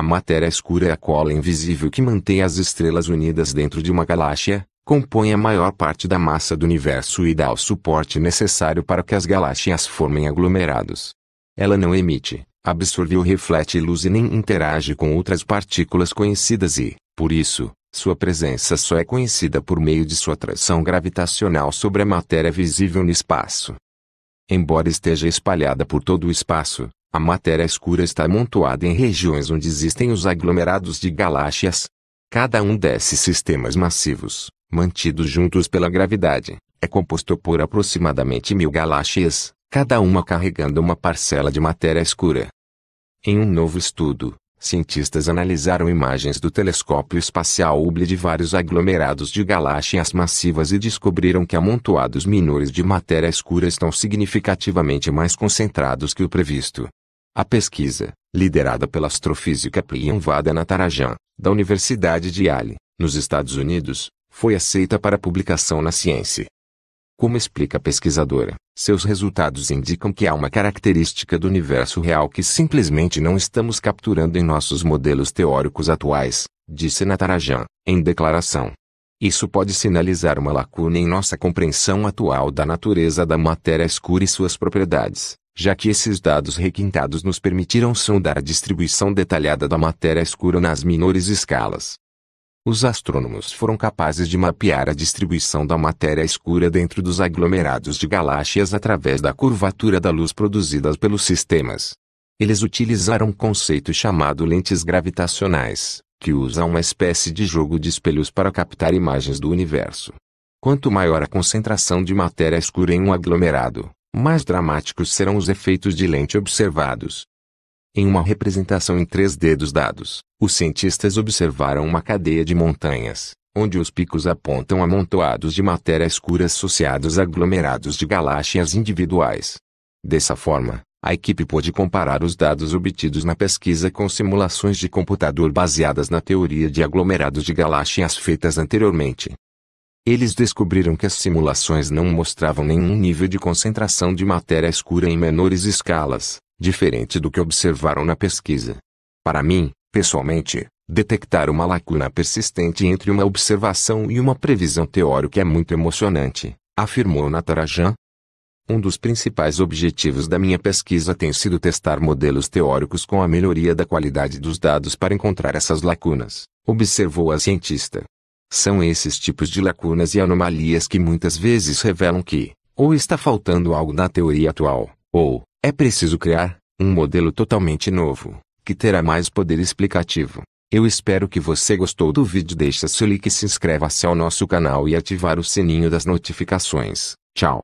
A matéria escura é a cola invisível que mantém as estrelas unidas dentro de uma galáxia, compõe a maior parte da massa do universo e dá o suporte necessário para que as galáxias formem aglomerados. Ela não emite, absorve ou reflete luz e nem interage com outras partículas conhecidas e, por isso, sua presença só é conhecida por meio de sua atração gravitacional sobre a matéria visível no espaço. Embora esteja espalhada por todo o espaço, a matéria escura está amontoada em regiões onde existem os aglomerados de galáxias. Cada um desses sistemas massivos, mantidos juntos pela gravidade, é composto por aproximadamente mil galáxias, cada uma carregando uma parcela de matéria escura. Em um novo estudo, cientistas analisaram imagens do telescópio espacial Hubble de vários aglomerados de galáxias massivas e descobriram que amontoados menores de matéria escura estão significativamente mais concentrados que o previsto. A pesquisa, liderada pela astrofísica Vada Natarajan, da Universidade de Yale, nos Estados Unidos, foi aceita para publicação na Science. Como explica a pesquisadora, seus resultados indicam que há uma característica do universo real que simplesmente não estamos capturando em nossos modelos teóricos atuais, disse Natarajan, em declaração. Isso pode sinalizar uma lacuna em nossa compreensão atual da natureza da matéria escura e suas propriedades, já que esses dados requintados nos permitiram sondar a distribuição detalhada da matéria escura nas menores escalas. Os astrônomos foram capazes de mapear a distribuição da matéria escura dentro dos aglomerados de galáxias através da curvatura da luz produzidas pelos sistemas. Eles utilizaram um conceito chamado lentes gravitacionais, que usa uma espécie de jogo de espelhos para captar imagens do universo. Quanto maior a concentração de matéria escura em um aglomerado, mais dramáticos serão os efeitos de lente observados. Em uma representação em 3D dos dados, os cientistas observaram uma cadeia de montanhas, onde os picos apontam amontoados de matéria escura associados a aglomerados de galáxias individuais. Dessa forma, a equipe pôde comparar os dados obtidos na pesquisa com simulações de computador baseadas na teoria de aglomerados de galáxias feitas anteriormente. Eles descobriram que as simulações não mostravam nenhum nível de concentração de matéria escura em menores escalas, diferente do que observaram na pesquisa. Para mim, pessoalmente, detectar uma lacuna persistente entre uma observação e uma previsão teórica é muito emocionante, afirmou Natarajan. Um dos principais objetivos da minha pesquisa tem sido testar modelos teóricos com a melhoria da qualidade dos dados para encontrar essas lacunas, observou a cientista. São esses tipos de lacunas e anomalias que muitas vezes revelam que, ou está faltando algo na teoria atual, ou, é preciso criar, um modelo totalmente novo, que terá mais poder explicativo. Eu espero que você gostou do vídeo deixa seu like e se inscreva-se ao nosso canal e ativar o sininho das notificações. Tchau!